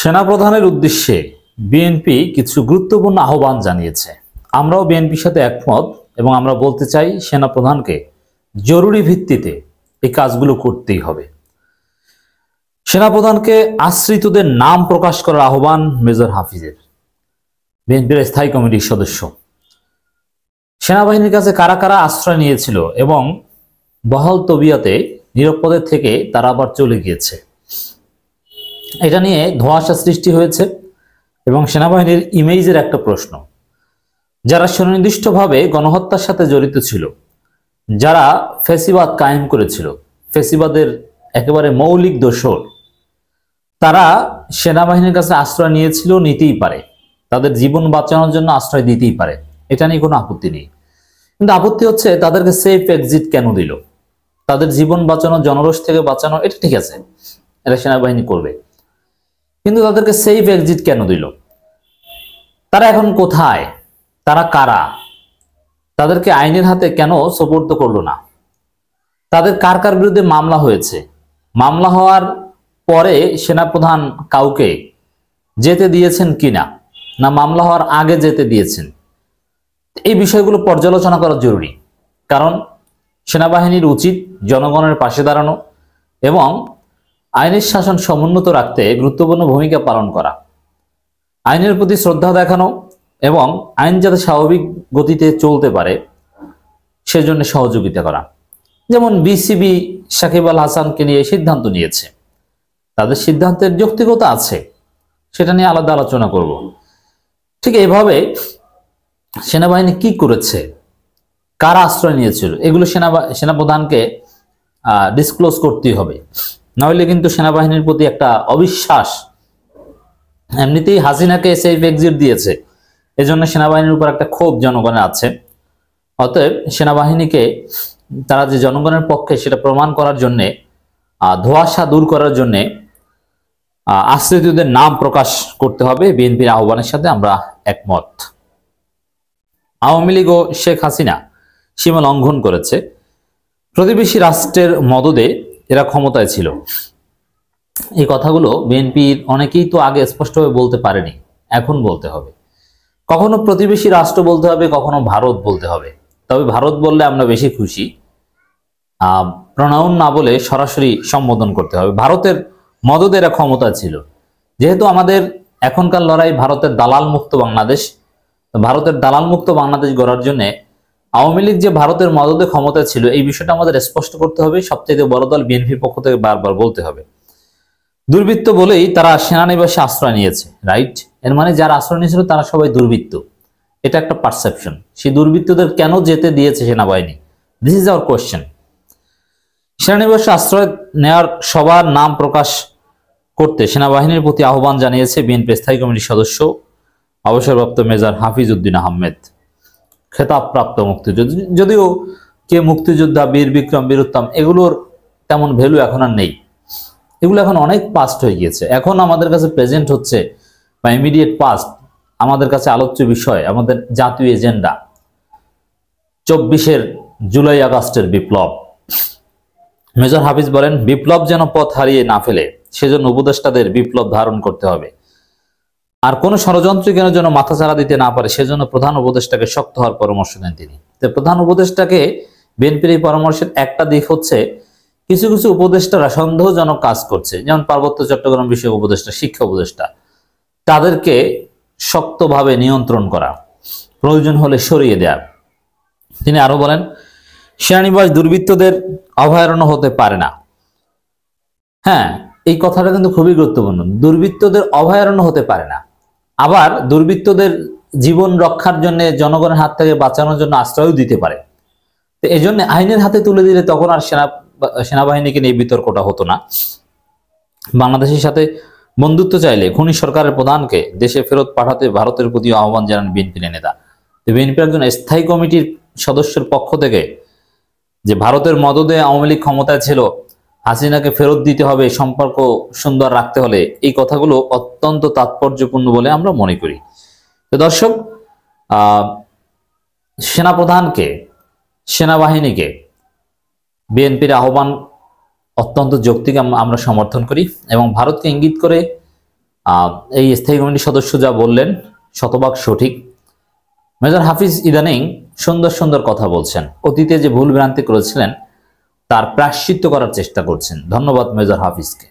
সেনাপ্রধানের উদ্দেশ্যে বিএনপি কিছু গুরুত্বপূর্ণ আহ্বান জানিয়েছে আমরাও বিএনপির সাথে একমত এবং আমরা বলতে চাই সেনাপ্রধানকে জরুরি ভিত্তিতে এই কাজগুলো করতেই হবে সেনাপ্রধানকে আশ্রিতদের নাম প্রকাশ করার আহ্বান মেজর হাফিজের বিএনপির স্থায়ী কমিটির সদস্য সেনাবাহিনীর কাছে কারা কারা আশ্রয় নিয়েছিল এবং বহাল তবিয়াতে নিরাপদে থেকে তারা আবার চলে গিয়েছে এটা নিয়ে ধোঁয়াশা সৃষ্টি হয়েছে এবং সেনাবাহিনীর ইমেজের একটা প্রশ্ন যারা সুনির্দিষ্টভাবে গণহত্যার সাথে জড়িত ছিল যারা ফেসিবাদ কায়েম করেছিল ফেসিবাদের একেবারে মৌলিক দোষর তারা সেনাবাহিনীর কাছে আশ্রয় নিয়েছিল নিতেই পারে তাদের জীবন বাঁচানোর জন্য আশ্রয় দিতেই পারে এটা নিয়ে কোনো আপত্তি নেই কিন্তু আপত্তি হচ্ছে তাদেরকে সেফ এক্সিট কেন দিল তাদের জীবন বাঁচানো জনরস থেকে বাঁচানো এটা ঠিক আছে এটা সেনাবাহিনী করবে কিন্তু তাদেরকে সেফ এক্সিট কেন দিল তারা এখন কোথায় তারা কারা তাদেরকে আইনের হাতে কেন সোপর্দ করলো না তাদের কার কার বিরুদ্ধে মামলা হয়েছে মামলা হওয়ার পরে সেনাপ্রধান কাউকে যেতে দিয়েছেন কিনা না মামলা হওয়ার আগে যেতে দিয়েছেন এই বিষয়গুলো পর্যালোচনা করা জরুরি কারণ সেনাবাহিনীর উচিত জনগণের পাশে দাঁড়ানো এবং আইনের শাসন সমুন্নত রাখতে গুরুত্বপূর্ণ ভূমিকা পালন করা আইনের প্রতি শ্রদ্ধা দেখানো এবং আইন যাতে স্বাভাবিক গতিতে চলতে পারে সেজন্য সহযোগিতা করা যেমন বিসিবি সাকিব আল হাসানকে নিয়ে সিদ্ধান্ত নিয়েছে তাদের সিদ্ধান্তের যৌক্তিকতা আছে সেটা নিয়ে আলাদা আলোচনা করব ঠিক এভাবে সেনাবাহিনী কি করেছে কারা আশ্রয় নিয়েছিল এগুলো সেনা সেনাপ্রধানকে ডিসক্লোজ করতেই হবে নইলে কিন্তু সেনাবাহিনীর প্রতি একটা অবিশ্বাস এমনিতেই হাসিনাকে সেফ এক্সিট দিয়েছে এজন্য সেনাবাহিনীর উপর একটা ক্ষোভ জনগণের আছে অতএব সেনাবাহিনীকে তারা যে জনগণের পক্ষে সেটা প্রমাণ করার জন্যে ধোয়াশা দূর করার জন্যে আশ্রিতদের নাম প্রকাশ করতে হবে বিএনপির আহ্বানের সাথে আমরা একমত আওয়ামী লীগ ও শেখ হাসিনা সীমা লঙ্ঘন করেছে প্রতিবেশী রাষ্ট্রের মদদে এরা ক্ষমতায় ছিল এই কথাগুলো বিএনপির অনেকেই তো আগে স্পষ্টভাবে বলতে পারেনি এখন বলতে হবে কখনো প্রতিবেশী রাষ্ট্র বলতে হবে কখনো ভারত বলতে হবে তবে ভারত বললে আমরা বেশি খুশি প্রণয়ন না বলে সরাসরি সম্বোধন করতে হবে ভারতের মদত এরা ক্ষমতা ছিল যেহেতু আমাদের এখনকার লড়াই ভারতের দালাল মুক্ত বাংলাদেশ ভারতের দালাল মুক্ত বাংলাদেশ গড়ার জন্যে আওয়ামী লীগ যে ভারতের মদতে ক্ষমতা ছিল এই বিষয়টা আমাদের স্পষ্ট করতে হবে সবচেয়ে বড় দল বিএনপির পক্ষ থেকে বারবার বলতে হবে দুর্বৃত্ত বলেই তারা সেনানিবাসে আশ্রয় নিয়েছে রাইট এর মানে যারা আশ্রয় নিয়েছিল তারা সবাই দুর্বৃত্ত এটা একটা পারসেপশন সেই দুর্বৃত্তদের কেন যেতে দিয়েছে সেনাবাহিনী দিস ইজ আওয়ার কোয়েশ্চেন সেনানিবাসে আশ্রয় নেওয়ার সবার নাম প্রকাশ করতে সেনাবাহিনীর প্রতি আহ্বান জানিয়েছে বিএনপি স্থায়ী কমিটির সদস্য অবসরপ্রাপ্ত মেজর হাফিজ উদ্দিন আহমেদ খেতাবপ্রাপ্ত মুক্তিযোদ্ধা যদিও কে মুক্তিযোদ্ধা বীর বিক্রম বীরোত্তম এগুলোর তেমন ভ্যালু এখন আর নেই এগুলো এখন অনেক পাস্ট হয়ে গিয়েছে এখন আমাদের কাছে প্রেজেন্ট হচ্ছে বা ইমিডিয়েট পাস্ট আমাদের কাছে আলোচ্য বিষয় আমাদের জাতীয় এজেন্ডা চব্বিশের জুলাই আগস্টের বিপ্লব মেজর হাফিজ বলেন বিপ্লব যেন পথ হারিয়ে না ফেলে সেজন্য উপদেষ্টাদের বিপ্লব ধারণ করতে হবে আর কোন ষড়যন্ত্রী কেন যেন মাথাচাড়া দিতে না পারে সেজন্য প্রধান উপদেষ্টাকে শক্ত হওয়ার পরামর্শ দেন তিনি প্রধান উপদেষ্টাকে বিএনপির এই পরামর্শের একটা দিক হচ্ছে কিছু কিছু উপদেষ্টারা সন্দেহজনক কাজ করছে যেমন পার্বত্য চট্টগ্রাম বিষয়ক উপদেষ্টা শিক্ষা উপদেষ্টা তাদেরকে শক্তভাবে নিয়ন্ত্রণ করা প্রয়োজন হলে সরিয়ে দেয়া তিনি আরো বলেন সেনানিবাস দুর্বৃত্তদের অভয়ারণ্য হতে পারে না হ্যাঁ এই কথাটা কিন্তু খুবই গুরুত্বপূর্ণ দুর্বৃত্তদের অভয়ারণ্য হতে পারে না আবার দুর্বৃত্তদের জীবন রক্ষার জন্য জনগণের হাত থেকে বাঁচানোর জন্য আশ্রয়ও দিতে পারে তো এই জন্য আইনের হাতে তুলে দিলে তখন আর সেনা সেনাবাহিনীকে নিয়ে বিতর্কটা হতো না বাংলাদেশের সাথে বন্ধুত্ব চাইলে খুনি সরকারের প্রধানকে দেশে ফেরত পাঠাতে ভারতের প্রতি আহ্বান জানান বিএনপি নেতা বিএনপির একজন স্থায়ী কমিটির সদস্যের পক্ষ থেকে যে ভারতের মদদে আওয়ামী লীগ ক্ষমতায় ছিল হাসিনাকে ফেরত দিতে হবে সম্পর্ক সুন্দর রাখতে হলে এই কথাগুলো অত্যন্ত তাৎপর্যপূর্ণ বলে আমরা মনে করি তো দর্শক সেনাপ্রধানকে সেনাবাহিনীকে বিএনপির আহ্বান অত্যন্ত যৌক্তিক আমরা সমর্থন করি এবং ভারতকে ইঙ্গিত করে এই স্থায়ী কমিটির সদস্য যা বললেন শতভাগ সঠিক মেজর হাফিজ ইদানিং সুন্দর সুন্দর কথা বলছেন অতীতে যে ভুল ভ্রান্তি করেছিলেন তার প্রাশ্চিত্য করার চেষ্টা করছেন ধন্যবাদ মেজর হাফিজকে